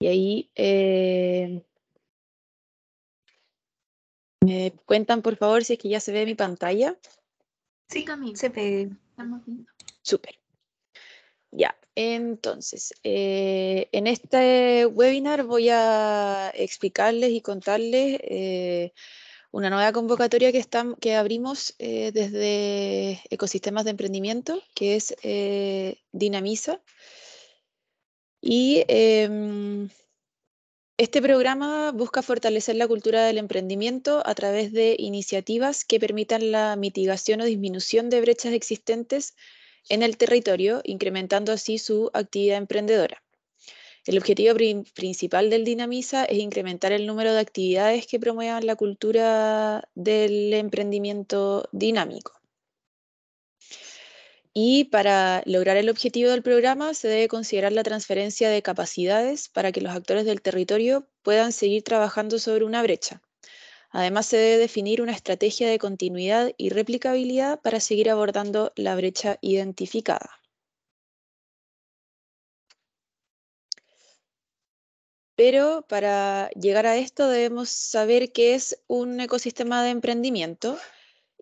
Y ahí eh, me cuentan, por favor, si es que ya se ve mi pantalla. Sí, también se ve. Súper. Ya, entonces, eh, en este webinar voy a explicarles y contarles eh, una nueva convocatoria que, que abrimos desde Ecosistemas de Emprendimiento, que es Dinamiza. Y em, este programa busca fortalecer la cultura del emprendimiento a través de iniciativas que permitan la mitigación o disminución de brechas existentes en el territorio, incrementando así su actividad emprendedora. El objetivo principal del Dinamisa es incrementar el número de actividades que promuevan la cultura del emprendimiento dinámico. Y para lograr el objetivo del programa se debe considerar la transferencia de capacidades para que los actores del territorio puedan seguir trabajando sobre una brecha. Además, se debe definir una estrategia de continuidad y replicabilidad para seguir abordando la brecha identificada. Pero para llegar a esto debemos saber qué es un ecosistema de emprendimiento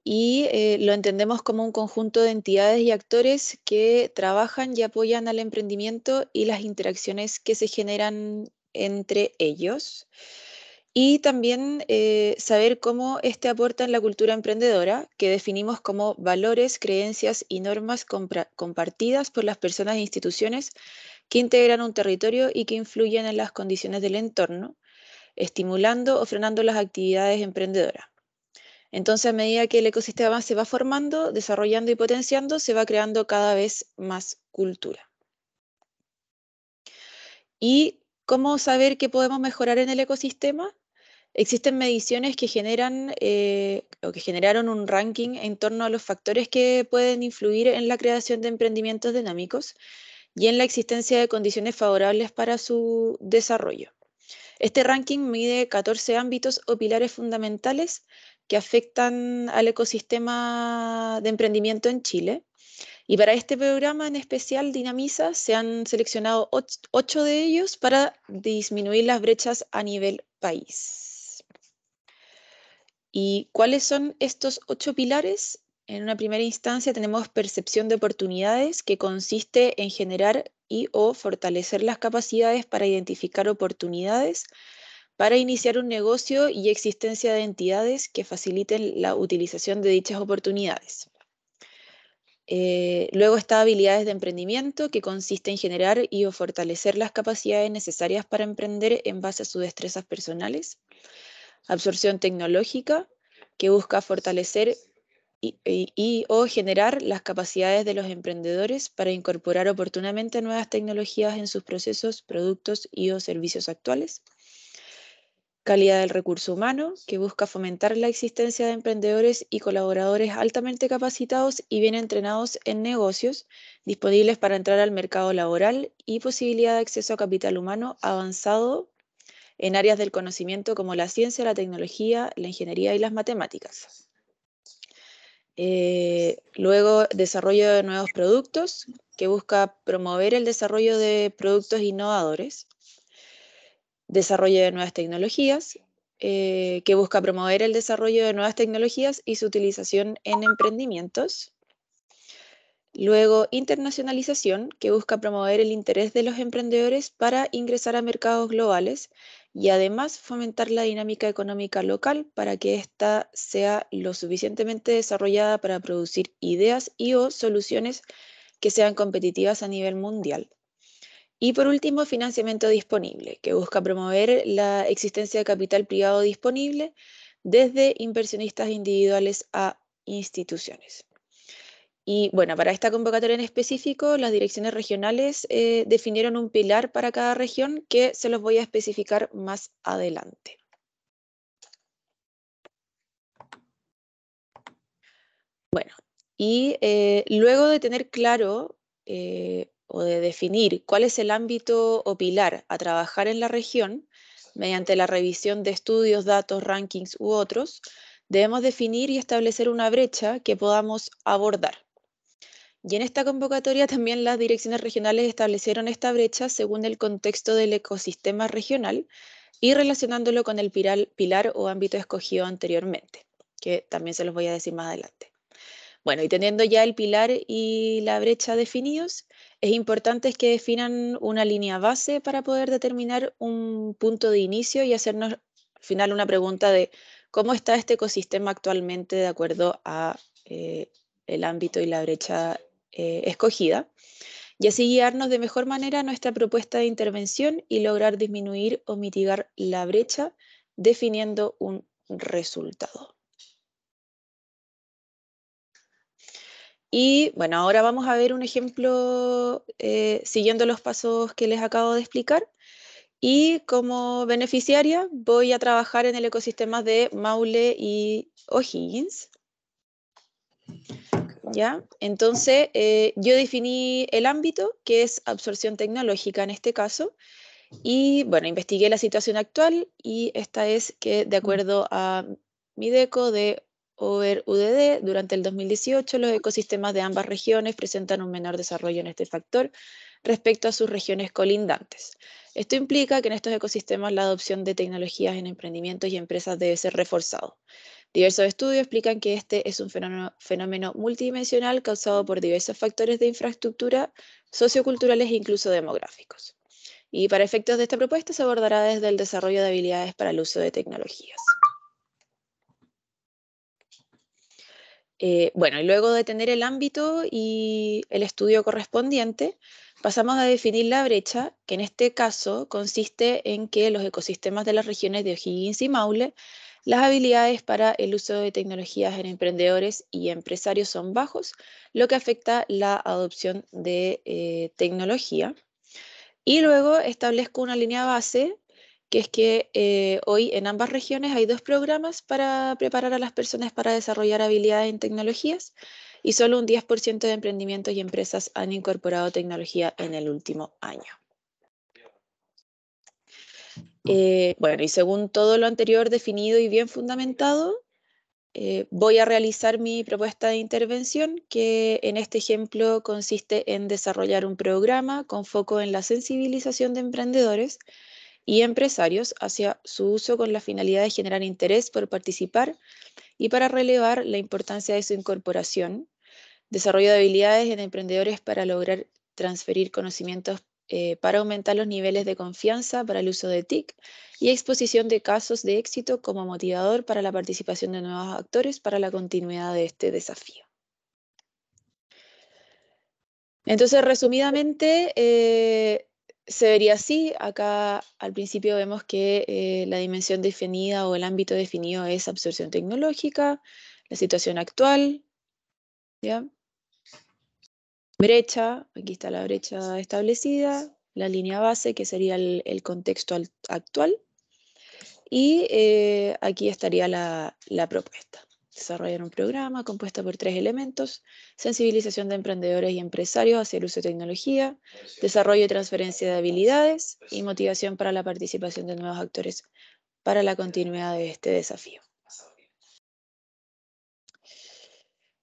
y eh, lo entendemos como un conjunto de entidades y actores que trabajan y apoyan al emprendimiento y las interacciones que se generan entre ellos. Y también eh, saber cómo este aporta en la cultura emprendedora, que definimos como valores, creencias y normas compartidas por las personas e instituciones que integran un territorio y que influyen en las condiciones del entorno, estimulando o frenando las actividades emprendedoras. Entonces, a medida que el ecosistema se va formando, desarrollando y potenciando, se va creando cada vez más cultura. ¿Y cómo saber qué podemos mejorar en el ecosistema? Existen mediciones que generan eh, o que generaron un ranking en torno a los factores que pueden influir en la creación de emprendimientos dinámicos y en la existencia de condiciones favorables para su desarrollo. Este ranking mide 14 ámbitos o pilares fundamentales que afectan al ecosistema de emprendimiento en Chile. Y para este programa en especial, Dinamiza, se han seleccionado ocho, de ellos para disminuir las brechas a nivel país. ¿Y cuáles son estos ocho pilares? En una primera instancia tenemos percepción de oportunidades, que consiste en generar y o fortalecer las capacidades para identificar oportunidades, para iniciar un negocio y existencia de entidades que faciliten la utilización de dichas oportunidades. Eh, luego está habilidades de emprendimiento, que consiste en generar y o fortalecer las capacidades necesarias para emprender en base a sus destrezas personales. Absorción tecnológica, que busca fortalecer y, e, y, o generar las capacidades de los emprendedores para incorporar oportunamente nuevas tecnologías en sus procesos, productos y o servicios actuales calidad del recurso humano, que busca fomentar la existencia de emprendedores y colaboradores altamente capacitados y bien entrenados en negocios, disponibles para entrar al mercado laboral y posibilidad de acceso a capital humano avanzado en áreas del conocimiento como la ciencia, la tecnología, la ingeniería y las matemáticas. Eh, luego, desarrollo de nuevos productos, que busca promover el desarrollo de productos innovadores desarrollo de nuevas tecnologías, eh, que busca promover el desarrollo de nuevas tecnologías y su utilización en emprendimientos. Luego, internacionalización, que busca promover el interés de los emprendedores para ingresar a mercados globales y además fomentar la dinámica económica local para que ésta sea lo suficientemente desarrollada para producir ideas y o soluciones que sean competitivas a nivel mundial. Y por último, financiamiento disponible, que busca promover la existencia de capital privado disponible desde inversionistas individuales a instituciones. Y bueno, para esta convocatoria en específico, las direcciones regionales eh, definieron un pilar para cada región que se los voy a especificar más adelante. Bueno, y eh, luego de tener claro eh, o de definir cuál es el ámbito o pilar a trabajar en la región, mediante la revisión de estudios, datos, rankings u otros, debemos definir y establecer una brecha que podamos abordar. Y en esta convocatoria también las direcciones regionales establecieron esta brecha según el contexto del ecosistema regional y relacionándolo con el pilar, o ámbito escogido anteriormente, que también se los voy a decir más adelante. Bueno, y teniendo ya el pilar y la brecha definidos, es importante que definan una línea base para poder determinar un punto de inicio y hacernos al final una pregunta de cómo está este ecosistema actualmente de acuerdo a eh, el ámbito y la brecha eh, escogida y así guiarnos de mejor manera nuestra propuesta de intervención y lograr disminuir o mitigar la brecha definiendo un resultado. Y bueno, ahora vamos a ver un ejemplo eh, siguiendo los pasos que les acabo de explicar. Y como beneficiaria voy a trabajar en el ecosistema de Maule y O'Higgins. ¿Ya? Entonces, eh, yo definí el ámbito, que es absorción tecnológica en este caso, y bueno, investigué la situación actual y esta es que de acuerdo a mi deco de OER-UDD, durante el 2018 los ecosistemas de ambas regiones presentan un menor desarrollo en este factor respecto a sus regiones colindantes. Esto implica que en estos ecosistemas la adopción de tecnologías en emprendimientos y empresas debe ser reforzado. Diversos estudios explican que este es un fenómeno multidimensional causado por diversos factores de infraestructura, socioculturales e incluso demográficos. Y para efectos de esta propuesta se abordará desde el desarrollo de habilidades para el uso de tecnologías. Eh, bueno, y luego de tener el ámbito y el estudio correspondiente, pasamos a definir la brecha, que en este caso consiste en que los ecosistemas de las regiones de O'Higgins y Maule, las habilidades para el uso de tecnologías en emprendedores y empresarios son bajos, lo que afecta la adopción de eh, tecnología. Y luego establezco una línea base que es que eh, hoy en ambas regiones hay dos programas para preparar a las personas para desarrollar habilidades en tecnologías y solo un 10% de emprendimientos y empresas han incorporado tecnología en el último año. Eh, bueno, y según todo lo anterior definido y bien fundamentado, eh, voy a realizar mi propuesta de intervención, que en este ejemplo consiste en desarrollar un programa con foco en la sensibilización de emprendedores y empresarios hacia su uso con la finalidad de generar interés por participar y para relevar la importancia de su incorporación, desarrollo de habilidades en emprendedores para lograr transferir conocimientos eh, para aumentar los niveles de confianza para el uso de TIC y exposición de casos de éxito como motivador para la participación de nuevos actores para la continuidad de este desafío. Entonces, resumidamente, eh, se vería así. Acá al principio vemos que eh, la dimensión definida o el ámbito definido es absorción tecnológica, la situación actual, ¿ya? brecha, aquí está la brecha establecida, la línea base que sería el, contexto actual y eh, aquí estaría la propuesta. Desarrollar un programa compuesto por tres elementos, sensibilización de emprendedores y empresarios hacia el uso de tecnología, desarrollo y transferencia de habilidades y motivación para la participación de nuevos actores para la continuidad de este desafío.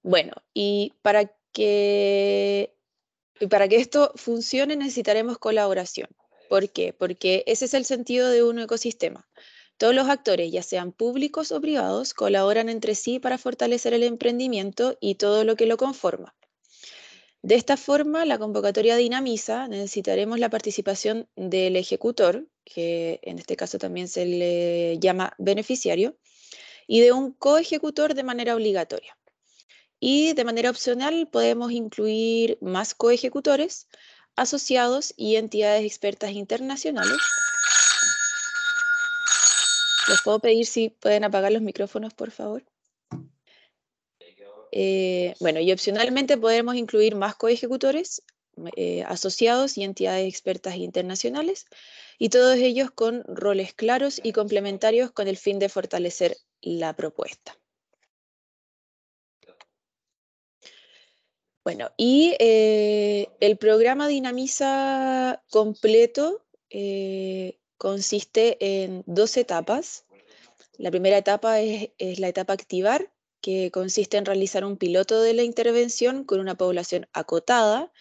Bueno, y para que, y para que esto funcione necesitaremos colaboración. ¿Por qué? Porque ese es el sentido de un ecosistema, todos los actores, ya sean públicos o privados, colaboran entre sí para fortalecer el emprendimiento y todo lo que lo conforma. De esta forma, la convocatoria dinamiza, necesitaremos la participación del ejecutor, que en este caso también se le llama beneficiario, y de un coejecutor de manera obligatoria. Y de manera opcional podemos incluir más coejecutores, asociados y entidades expertas internacionales ¿Les puedo pedir si pueden apagar los micrófonos, por favor? Eh, bueno, y opcionalmente podremos incluir más coejecutores, eh, asociados y entidades expertas internacionales, y todos ellos con roles claros y complementarios con el fin de fortalecer la propuesta. Bueno, y eh, el programa Dinamiza completo eh, consiste en dos etapas. La primera etapa es, la etapa activar, que consiste en realizar un piloto de la intervención con una población acotada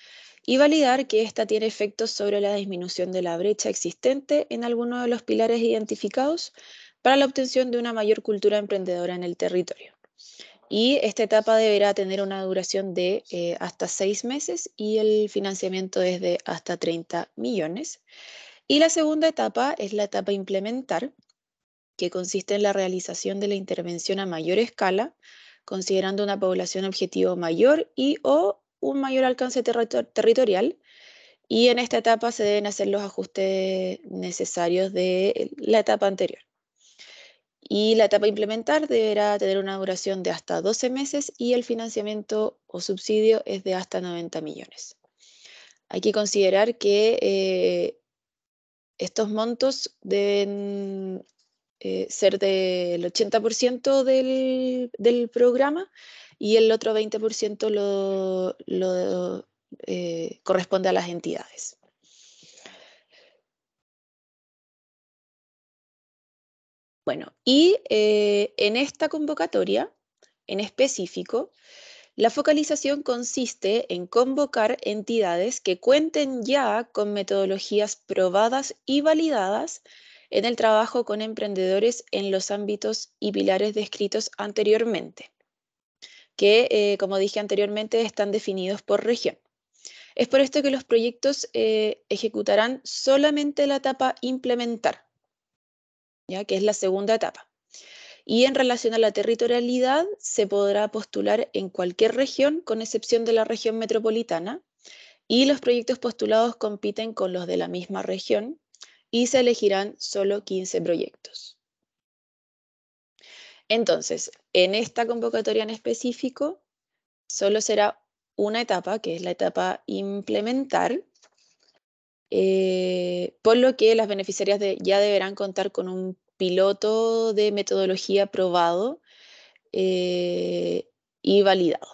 y validar que ésta tiene efectos sobre la disminución de la brecha existente en alguno de los pilares identificados para la obtención de una mayor cultura emprendedora en el territorio. Y esta etapa deberá tener una duración de eh, hasta seis meses y el financiamiento es de hasta 30 millones. Y la segunda etapa es la etapa implementar, que consiste en la realización de la intervención a mayor escala, considerando una población objetivo mayor y o un mayor alcance territorial. Y en esta etapa se deben hacer los ajustes necesarios de la etapa anterior. Y la etapa implementar deberá tener una duración de hasta 12 meses y el financiamiento o subsidio es de hasta 90 millones. Hay que considerar que eh, estos montos deben eh, ser del 80% del, programa y el otro 20% lo, eh, corresponde a las entidades. Bueno, y eh, en esta convocatoria en específico, la focalización consiste en convocar entidades que cuenten ya con metodologías probadas y validadas en el trabajo con emprendedores en los ámbitos y pilares descritos anteriormente, que, eh, como dije anteriormente, están definidos por región. Es por esto que los proyectos eh, ejecutarán solamente la etapa implementar, ¿ya? que es la segunda etapa. Y en relación a la territorialidad, se podrá postular en cualquier región, con excepción de la región metropolitana, y los proyectos postulados compiten con los de la misma región y se elegirán solo 15 proyectos. Entonces, en esta convocatoria en específico, solo será una etapa, que es la etapa implementar, eh, por lo que las beneficiarias ya deberán contar con un piloto de metodología probado eh, y validado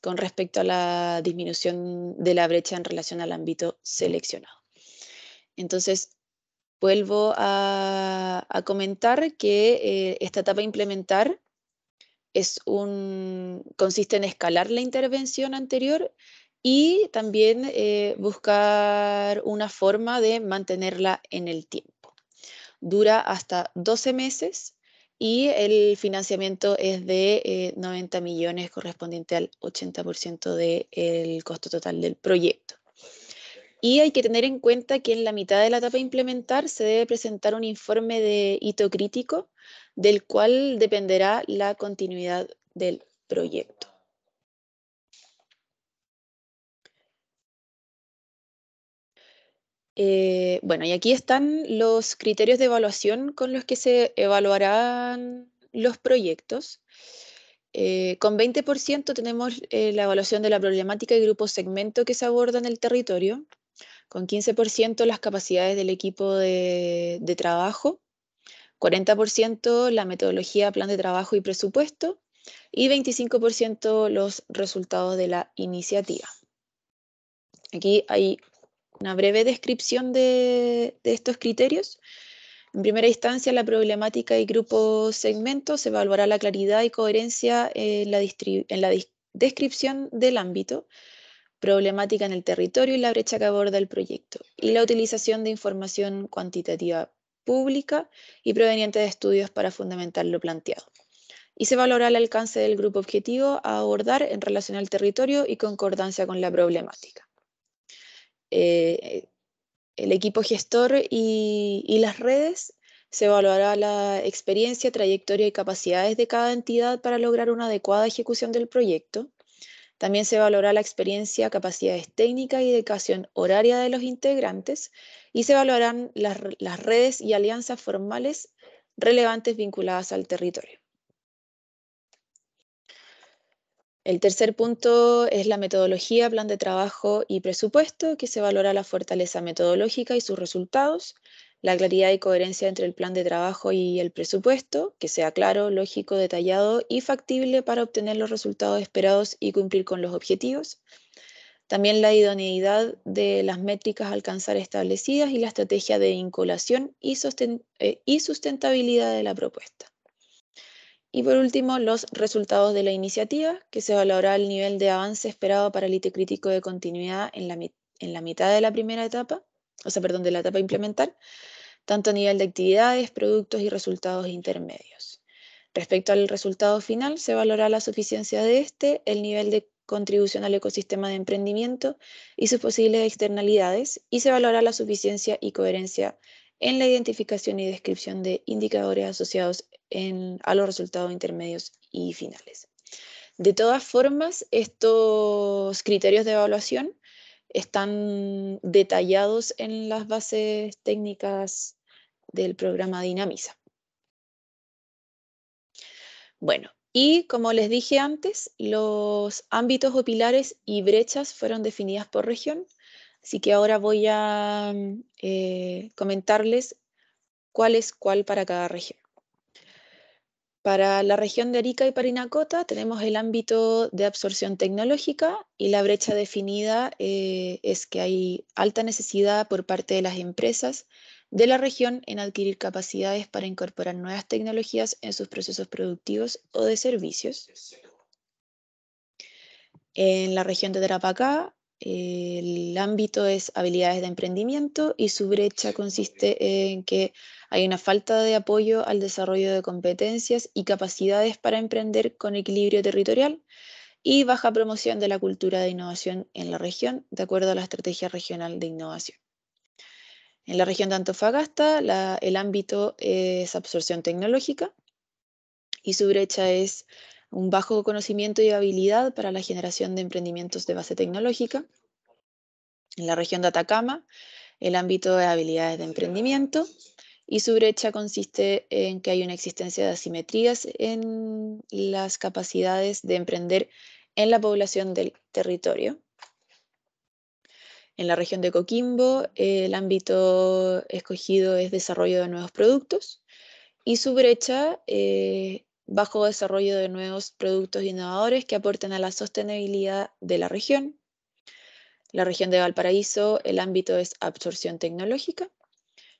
con respecto a la disminución de la brecha en relación al ámbito seleccionado. Entonces, vuelvo a, comentar que eh, esta etapa implementar es un, consiste en escalar la intervención anterior y también eh, buscar una forma de mantenerla en el tiempo dura hasta 12 meses y el financiamiento es de 90 eh, millones correspondiente al 80% del costo total del proyecto. Y hay que tener en cuenta que en la mitad de la etapa de implementar se debe presentar un informe de hito crítico del cual dependerá la continuidad del proyecto. Eh, bueno, y aquí están los criterios de evaluación con los que se evaluarán los proyectos. Eh, con 20% tenemos eh, la evaluación de la problemática y grupo segmento que se aborda en el territorio, con 15% las capacidades del equipo de, de trabajo, 40% la metodología, plan de trabajo y presupuesto, y 25% los resultados de la iniciativa. Aquí hay una breve descripción de, estos criterios. En primera instancia, la problemática y grupo segmento se evaluará la claridad y coherencia en la, descripción del ámbito, problemática en el territorio y la brecha que aborda el proyecto, y la utilización de información cuantitativa pública y proveniente de estudios para fundamentar lo planteado. Y se valorará el alcance del grupo objetivo a abordar en relación al territorio y concordancia con la problemática. Eh, el equipo gestor y, las redes, se evaluará la experiencia, trayectoria y capacidades de cada entidad para lograr una adecuada ejecución del proyecto. También se evaluará la experiencia, capacidades técnicas y dedicación horaria de los integrantes y se evaluarán las redes y alianzas formales relevantes vinculadas al territorio. El tercer punto es la metodología, plan de trabajo y presupuesto, que se valora la fortaleza metodológica y sus resultados, la claridad y coherencia entre el plan de trabajo y el presupuesto, que sea claro, lógico, detallado y factible para obtener los resultados esperados y cumplir con los objetivos. También la idoneidad de las métricas a alcanzar establecidas y la estrategia de vinculación y, eh, y sustentabilidad de la propuesta. Y por último, los resultados de la iniciativa, que se valora el nivel de avance esperado para el IT crítico de continuidad en la, mitad de la primera etapa, o sea, perdón, de la etapa implementar, tanto a nivel de actividades, productos y resultados intermedios. Respecto al resultado final, se valora la suficiencia de este, el nivel de contribución al ecosistema de emprendimiento y sus posibles externalidades, y se valora la suficiencia y coherencia en la identificación y descripción de indicadores asociados a los resultados intermedios y finales. De todas formas, estos criterios de evaluación están detallados en las bases técnicas del programa Dinamiza. Bueno, y como les dije antes, los ámbitos o pilares y brechas fueron definidas por región, Así que ahora voy a mm, eh, comentarles cuál es cuál para cada región. Para la región de Arica y Parinacota tenemos el ámbito de absorción tecnológica y la brecha definida eh, es que hay alta necesidad por parte de las empresas de la región en adquirir capacidades para incorporar nuevas tecnologías en sus procesos productivos o de servicios. En la región de Tarapacá el ámbito es habilidades de emprendimiento y su brecha consiste en que hay una falta de apoyo al desarrollo de competencias y capacidades para emprender con equilibrio territorial y baja promoción de la cultura de innovación en la región, de acuerdo a la Estrategia Regional de Innovación. En la región de Antofagasta, el ámbito es absorción tecnológica y su brecha es un bajo conocimiento y habilidad para la generación de emprendimientos de base tecnológica. En la región de Atacama, el ámbito de habilidades de emprendimiento y su brecha consiste en que hay una existencia de asimetrías en las capacidades de emprender en la población del territorio. En la región de Coquimbo, el ámbito escogido es desarrollo de nuevos productos y su brecha eh, bajo desarrollo de nuevos productos innovadores que aporten a la sostenibilidad de la región. La región de Valparaíso, el ámbito es absorción tecnológica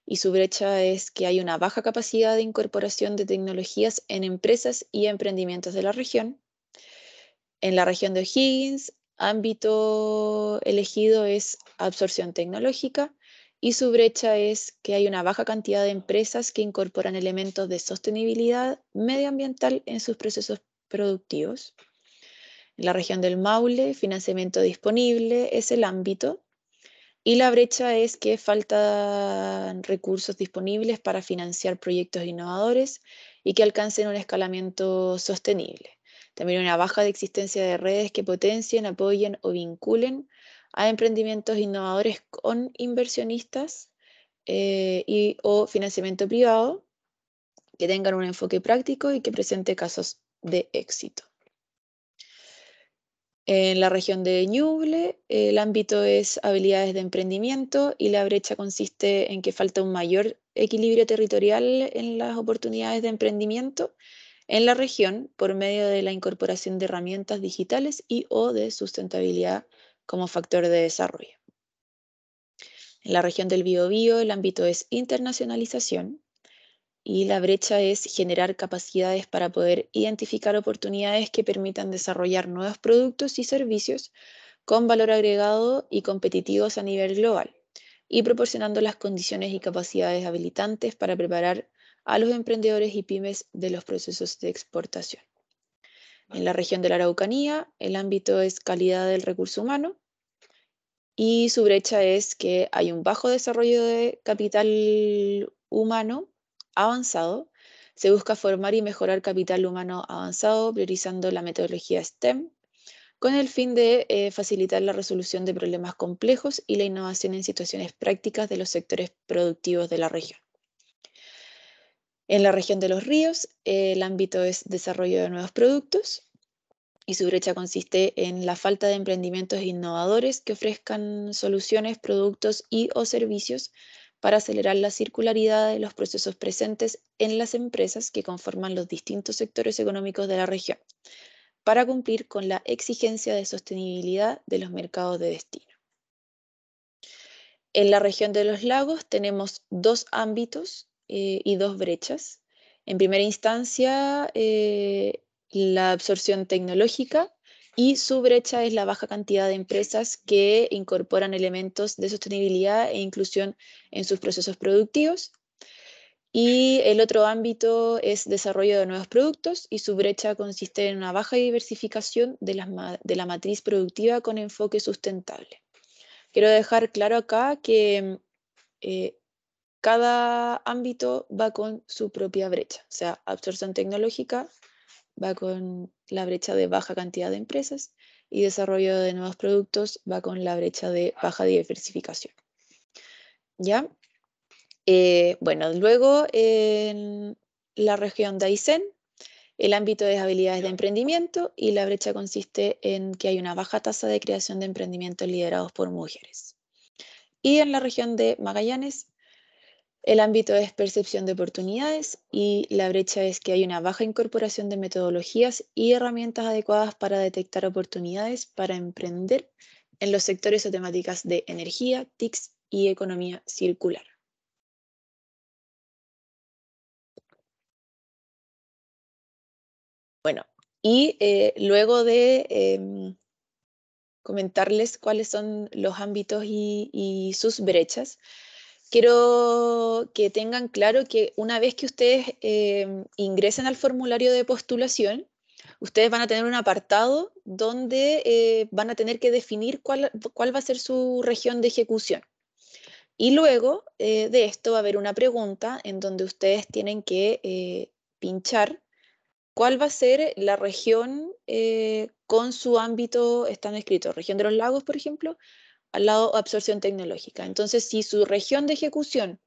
y su brecha es que hay una baja capacidad de incorporación de tecnologías en empresas y emprendimientos de la región. En la región de O'Higgins, ámbito elegido es absorción tecnológica y su brecha es que hay una baja cantidad de empresas que incorporan elementos de sostenibilidad medioambiental en sus procesos productivos. En la región del Maule, financiamiento disponible es el ámbito. Y la brecha es que faltan recursos disponibles para financiar proyectos innovadores y que alcancen un escalamiento sostenible. También una baja de existencia de redes que potencien, apoyen o vinculen a emprendimientos innovadores con inversionistas eh, y, o financiamiento privado que tengan un enfoque práctico y que presente casos de éxito. En la región de Ñuble, el ámbito es habilidades de emprendimiento y la brecha consiste en que falta un mayor equilibrio territorial en las oportunidades de emprendimiento en la región por medio de la incorporación de herramientas digitales y o de sustentabilidad como factor de desarrollo. En la región del Biobío el ámbito es internacionalización y la brecha es generar capacidades para poder identificar oportunidades que permitan desarrollar nuevos productos y servicios con valor agregado y competitivos a nivel global y proporcionando las condiciones y capacidades habilitantes para preparar a los emprendedores y pymes de los procesos de exportación en la región de la Araucanía, el ámbito es calidad del recurso humano y su brecha es que hay un bajo desarrollo de capital humano avanzado. Se busca formar y mejorar capital humano avanzado, priorizando la metodología STEM, con el fin de eh, facilitar la resolución de problemas complejos y la innovación en situaciones prácticas de los sectores productivos de la región. En la región de los ríos, el ámbito es desarrollo de nuevos productos y su brecha consiste en la falta de emprendimientos innovadores que ofrezcan soluciones, productos y o servicios para acelerar la circularidad de los procesos presentes en las empresas que conforman los distintos sectores económicos de la región, para cumplir con la exigencia de sostenibilidad de los mercados de destino. En la región de los lagos tenemos dos ámbitos eh, y dos brechas. En primera instancia, eh, la absorción tecnológica y su brecha es la baja cantidad de empresas que incorporan elementos de sostenibilidad e inclusión en sus procesos productivos. Y el otro ámbito es desarrollo de nuevos productos y su brecha consiste en una baja diversificación de la, de la matriz productiva con enfoque sustentable. Quiero dejar claro acá que eh, cada ámbito va con su propia brecha, o sea, absorción tecnológica va con la brecha de baja cantidad de empresas y desarrollo de nuevos productos va con la brecha de baja diversificación. ¿Ya? Eh, bueno, luego en la región de Aysén, el ámbito es habilidades de emprendimiento y la brecha consiste en que hay una baja tasa de creación de emprendimientos liderados por mujeres. Y en la región de Magallanes, el ámbito es percepción de oportunidades y la brecha es que hay una baja incorporación de metodologías y herramientas adecuadas para detectar oportunidades para emprender en los sectores o temáticas de energía, TICs y economía circular. Bueno, y eh, luego de em, comentarles cuáles son los ámbitos y sus brechas, quiero que tengan claro que una vez que ustedes eh, ingresen al formulario de postulación, ustedes van a tener un apartado donde eh, van a tener que definir cuál, va a ser su región de ejecución. Y luego eh, de esto va a haber una pregunta en donde ustedes tienen que pinchar cuál va a ser la región con su ámbito estando escrito, región de los lagos, por ejemplo, al lado absorción tecnológica. Entonces, si su región de ejecución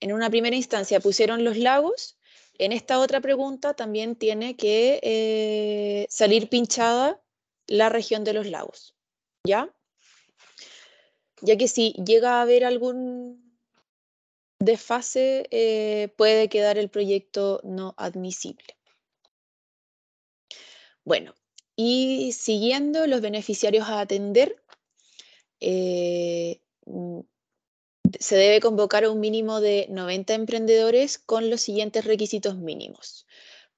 en una primera instancia pusieron los lagos, en esta otra pregunta también tiene que eh, salir pinchada la región de los lagos, ¿ya? Ya que si llega a haber algún desfase, eh, puede quedar el proyecto no admisible. Bueno, y siguiendo los beneficiarios a atender, se debe convocar a un mínimo de 90 emprendedores con los siguientes requisitos mínimos.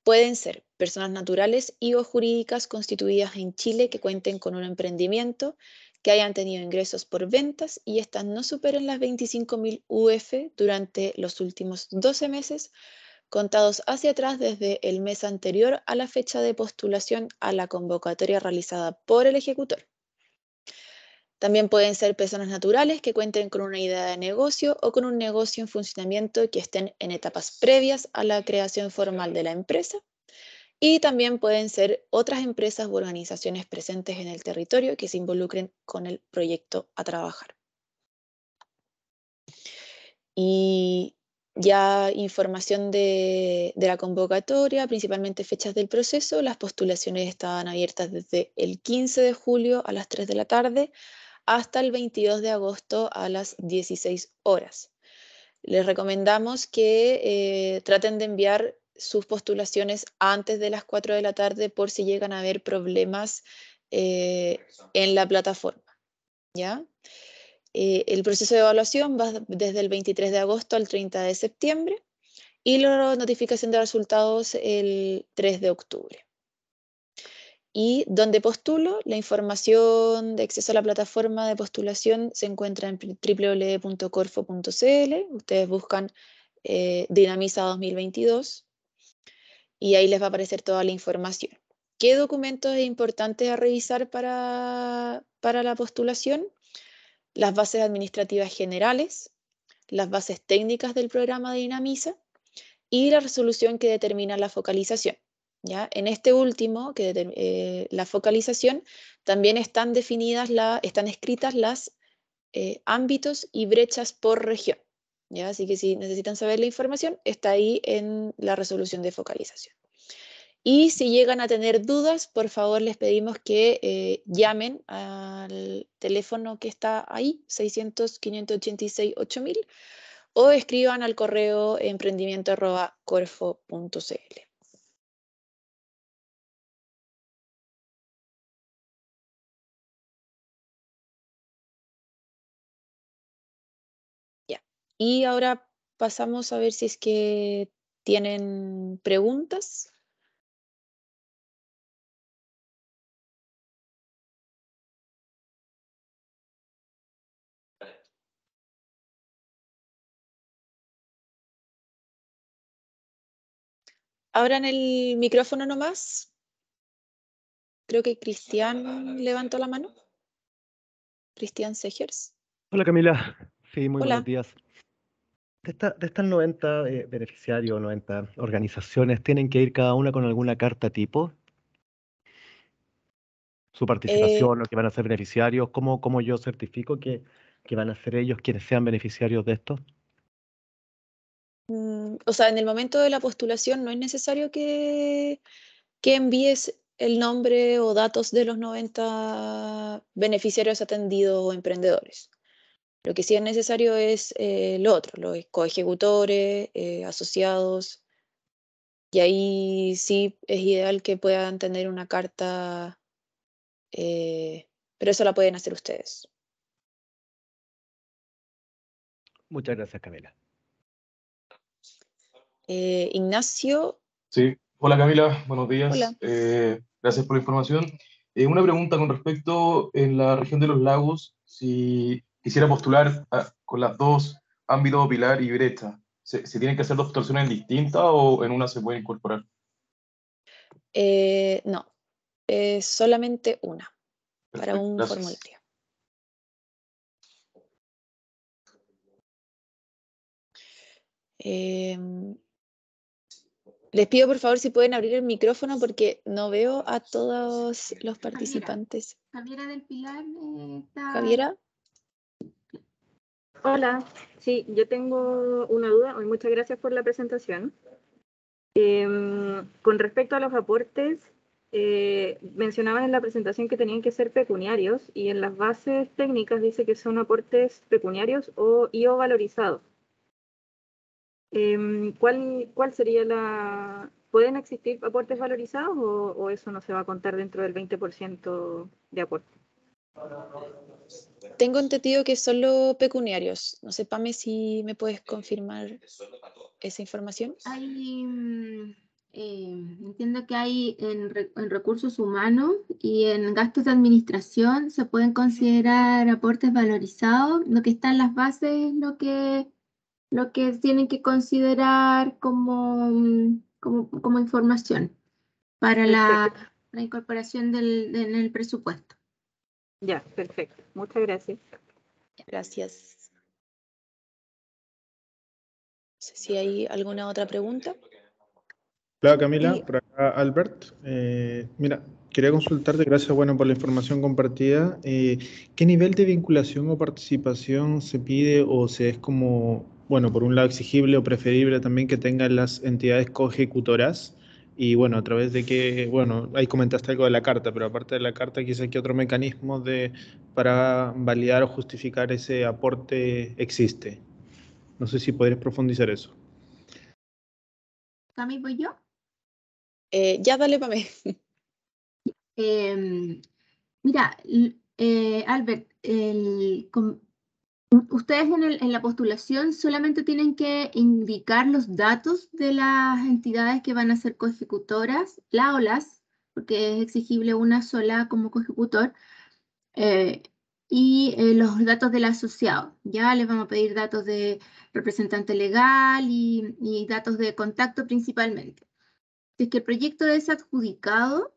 Pueden ser personas naturales y o jurídicas constituidas en Chile que cuenten con un emprendimiento, que hayan tenido ingresos por ventas y estas no superen las 25.000 UF durante los últimos 12 meses, contados hacia atrás desde el mes anterior a la fecha de postulación a la convocatoria realizada por el ejecutor. También pueden ser personas naturales que cuenten con una idea de negocio o con un negocio en funcionamiento que estén en etapas previas a la creación formal de la empresa. Y también pueden ser otras empresas u organizaciones presentes en el territorio que se involucren con el proyecto a trabajar. Y ya información de, de, la convocatoria, principalmente fechas del proceso. Las postulaciones estaban abiertas desde el 15 de julio a las 3 de la tarde hasta el 22 de agosto a las 16 horas. Les recomendamos que eh, traten de enviar sus postulaciones antes de las 4 de la tarde por si llegan a haber problemas eh, en la plataforma. ¿ya? Eh, el proceso de evaluación va desde el 23 de agosto al 30 de septiembre y la notificación de resultados el 3 de octubre y donde postulo, la información de acceso a la plataforma de postulación se encuentra en www.corfo.cl. Ustedes buscan eh, Dinamisa 2022 y ahí les va a aparecer toda la información. ¿Qué documentos es importante a revisar para, para la postulación? Las bases administrativas generales, las bases técnicas del programa de Dinamiza y la resolución que determina la focalización. En este último, que eh, la focalización, también están definidas, están escritas los eh, ámbitos y brechas por región. Así que si necesitan saber la información, está ahí en la resolución de focalización. Y si llegan a tener dudas, por favor les pedimos que eh, llamen al teléfono que está ahí, 600-586-8000, o escriban al correo emprendimiento.corfo.cl. Y ahora pasamos a ver si es que tienen preguntas. Ahora en el micrófono nomás. Creo que Cristian levantó la mano. Cristian Segers. Hola Camila. Sí, muy buenos días de, estas 90 eh, beneficiarios o 90 organizaciones, ¿tienen que ir cada una con alguna carta tipo? Su eh participación, o que van a ser beneficiarios, ¿cómo, yo certifico que, que, van a ser ellos quienes sean beneficiarios de esto? Mm, o sea, en el momento de la postulación no es necesario que, que envíes el nombre o datos de los 90 beneficiarios atendidos o emprendedores. Lo que sí es necesario es el eh, lo otro, los coejecutores, eh, asociados, y ahí sí es ideal que puedan tener una carta, eh, pero eso la pueden hacer ustedes. Muchas gracias, Camila. Eh, Ignacio. Sí, hola Camila, buenos días. Hola. gracias por la información. una pregunta con respecto en la región de los lagos, si quisiera postular ah, con las dos, ámbito, pilar y brecha. ¿Se, tienen que hacer dos postulaciones distintas o en una se puede incorporar? Eh, no, eh, solamente una para un formulario. Em, les pido por favor si pueden abrir el micrófono porque no veo a todos los participantes. Javiera, del Pilar. Eh, está... Javiera. Hola, sí, yo tengo una duda. Muchas gracias por la presentación. Em, con respecto a los aportes, eh, mencionabas en la presentación que tenían que ser pecuniarios y en las bases técnicas dice que son aportes pecuniarios o, y o valorizados. Em, ¿cuál, sería la... ¿Pueden existir aportes valorizados o, eso no se va a contar dentro del 20% de aporte? Tengo entendido que son los pecuniarios. No sé, Pame, si me puedes eh, confirmar esa información. Mm, eh, entiendo que hay en, recursos humanos y en gastos de administración se pueden considerar aportes valorizados. Lo que está en las bases es lo que, lo que tienen que considerar como, mm, como, información para la, incorporación del, en el presupuesto. Ya, perfecto. Muchas gracias. Gracias. No sé si hay alguna otra pregunta. Claro, Camila, por acá Albert. Eh, mira, quería consultarte, gracias bueno, por la información compartida. Eh, ¿Qué nivel de vinculación o participación se pide o se es como, bueno, por un lado exigible o preferible también que tengan las entidades coejecutoras y bueno, a través de que, bueno, ahí comentaste algo de la carta, pero aparte de la carta, quizás que otro mecanismo de, para validar o justificar ese aporte existe. No sé si podrías profundizar eso. ¿Cami, voy yo? Eh, ya, dale, para em, mira, eh, Albert, el, Ustedes en, en, la postulación solamente tienen que indicar los datos de las entidades que van a ser coejecutoras, la o las, porque es exigible una sola como coejecutor, eh, y eh, los datos del asociado. Ya les vamos a pedir datos de representante legal y, datos de contacto principalmente. Si es que el proyecto es adjudicado,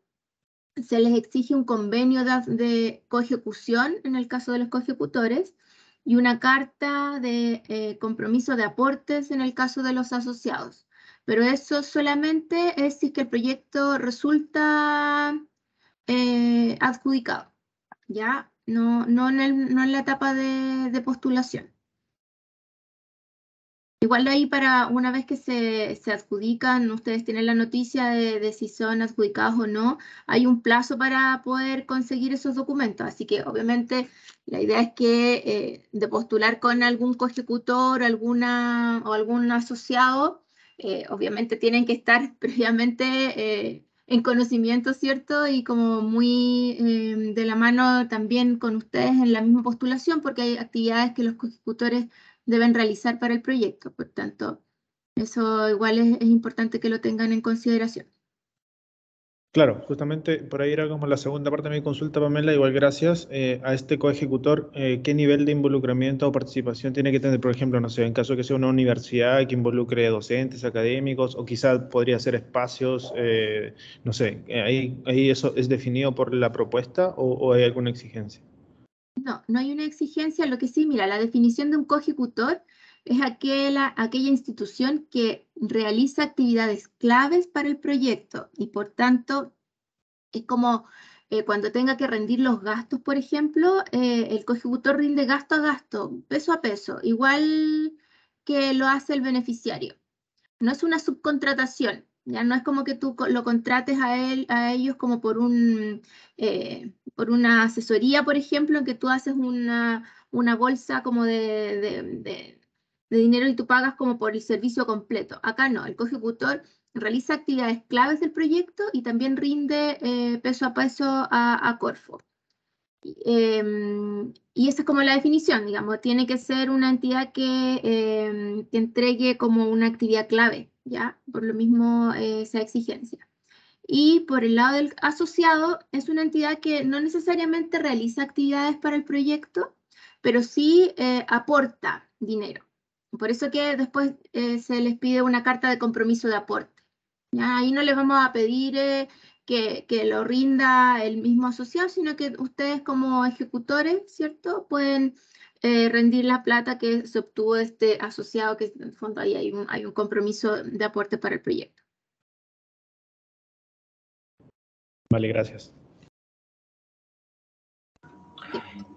se les exige un convenio de, de coejecución en el caso de los coejecutores, y una carta de eh, compromiso de aportes en el caso de los asociados. Pero eso solamente es si que el proyecto resulta eh, adjudicado, ¿ya? No, no, en no en la etapa de postulación. Igual ahí para una vez que se, adjudican, ustedes tienen la noticia de, si son adjudicados o no, hay un plazo para poder conseguir esos documentos. Así que obviamente la idea es que eh, de postular con algún coejecutor alguna, o algún asociado, eh, obviamente tienen que estar previamente eh, en conocimiento, ¿cierto? Y como muy de la mano también con ustedes en la misma postulación, porque hay actividades que los coejecutores deben realizar para el proyecto. Por tanto, eso igual es, importante que lo tengan en consideración. Claro, justamente por ahí era como la segunda parte de mi consulta, Pamela. Igual gracias eh, a este coejecutor, eh, ¿qué nivel de involucramiento o participación tiene que tener? Por ejemplo, no sé, en caso que sea una universidad que involucre docentes, académicos, o quizás podría ser espacios, eh, no sé, eh, ahí, eso es definido por la propuesta o hay alguna exigencia. No, no hay una exigencia. Lo que sí, mira, la definición de un coejecutor es aquella, institución que realiza actividades claves para el proyecto y por tanto es como eh, cuando tenga que rendir los gastos, por ejemplo, eh, el coejecutor rinde gasto a gasto, peso a peso, igual que lo hace el beneficiario. No es una subcontratación, ya no es como que tú lo contrates a, él, a ellos como por, un, eh, por una asesoría, por ejemplo, en que tú haces una, bolsa como de, dinero y tú pagas como por el servicio completo. Acá no, el co-ejecutor realiza actividades claves del proyecto y también rinde eh, peso a peso a, a Corfo. Em, y esa es como la definición, digamos, tiene que ser una entidad que, eh, entregue como una actividad clave, ¿ya? Por lo mismo esa eh, exigencia. Y por el lado del asociado, es una entidad que no necesariamente realiza actividades para el proyecto, pero sí eh, aporta dinero. Por eso que después eh, se les pide una carta de compromiso de aporte. ¿ya? Ahí no les vamos a pedir que, lo rinda el mismo asociado, sino que ustedes como ejecutores, ¿cierto? Pueden eh, rendir la plata que se obtuvo de este asociado, que en el fondo ahí hay un, compromiso de aporte para el proyecto. Vale, gracias.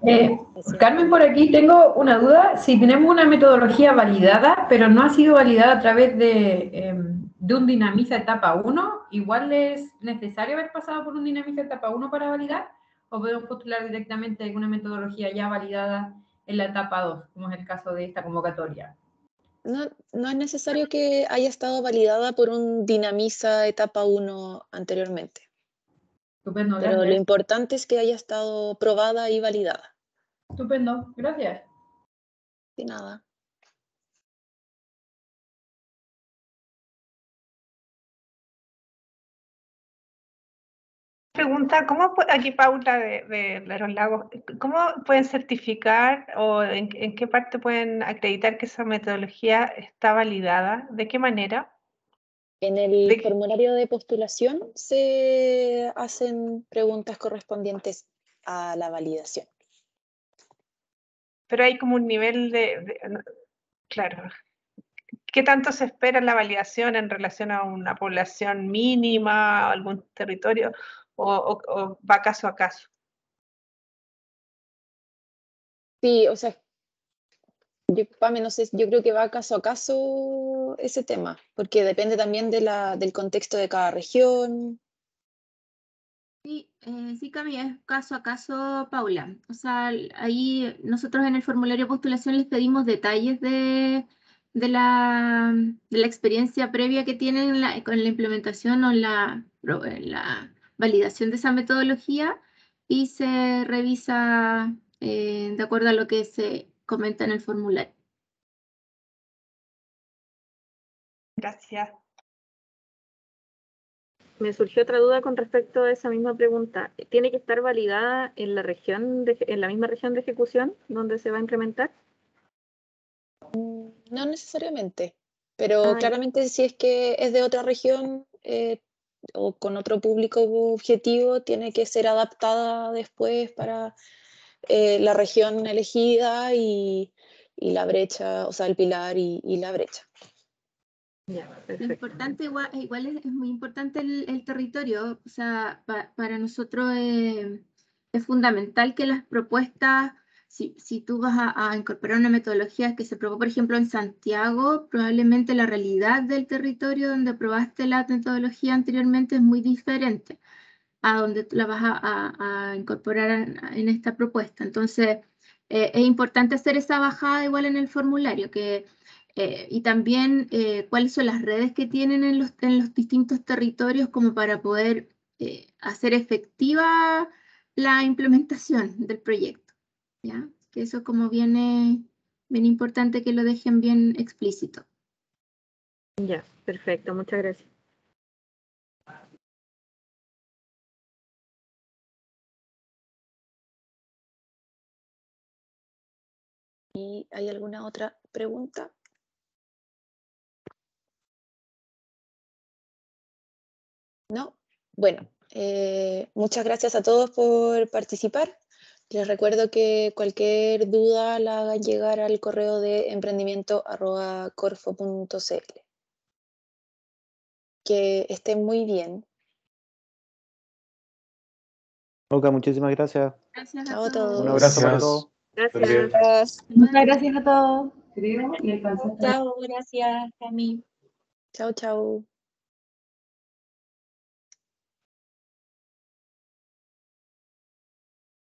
Eh, Carmen, por aquí tengo una duda. Si tenemos una metodología validada, pero no ha sido validada a través de... Em, de un dinamiza etapa 1, igual es necesario haber pasado por un dinamiza etapa 1 para validar, o podemos postular directamente alguna metodología ya validada en la etapa 2, como es el caso de esta convocatoria. No, es necesario que haya estado validada por un dinamiza etapa 1 anteriormente. Pero lo importante es que haya estado probada y validada. Estupendo, gracias. De nada. pregunta, ¿cómo aquí Paula de, los lagos, cómo pueden certificar o en, qué parte pueden acreditar que esa metodología está validada? ¿De qué manera? En el formulario de postulación se hacen preguntas correspondientes a la validación. Pero hay como un nivel de, claro, ¿Qué tanto se espera la validación en relación a una población mínima, o algún territorio? o, va caso a caso? Sí, o sea, yo, no yo creo que va caso a caso ese tema, porque depende también de la, del contexto de cada región. Sí, eh, sí, Cami, es caso a caso, Paula. O sea, ahí nosotros en el formulario de postulación les pedimos detalles de, de, la, experiencia previa que tienen con la implementación o la, la validación de esa metodología y se revisa eh, de acuerdo a lo que se comenta en el formulario. Gracias. Me surgió otra duda con respecto a esa misma pregunta. ¿Tiene que estar validada en la región, en la misma región de ejecución donde se va a incrementar? Mm, no necesariamente, pero ah, claramente si es que es de otra región, eh, o con otro público objetivo tiene que ser adaptada después para eh, la región elegida y, la brecha, o sea, el pilar y, la brecha. lo importante, igual, eh, es, muy importante el, territorio, o sea, para nosotros eh, es fundamental que las propuestas si, tú vas a, incorporar una metodología que se probó, por ejemplo, en Santiago, probablemente la realidad del territorio donde probaste la metodología anteriormente es muy diferente a donde la vas a, incorporar en, esta propuesta. Entonces, eh, es importante hacer esa bajada igual en el formulario, que eh, y también eh, cuáles son las redes que tienen en los, distintos territorios como para poder hacer efectiva la implementación del proyecto. ¿ya? Que eso como viene bien importante que lo dejen bien explícito. Ya, perfecto, muchas gracias. ¿Y hay alguna otra pregunta? No, bueno, eh, muchas gracias a todos por participar. Les recuerdo que cualquier duda la hagan llegar al correo de emprendimiento.corfo.cl. Que estén muy bien. Luca, muchísimas gracias. Gracias a todos. Un abrazo gracias. todos. Gracias. Muchas gracias a todos. y Chao, gracias a Chao, chao.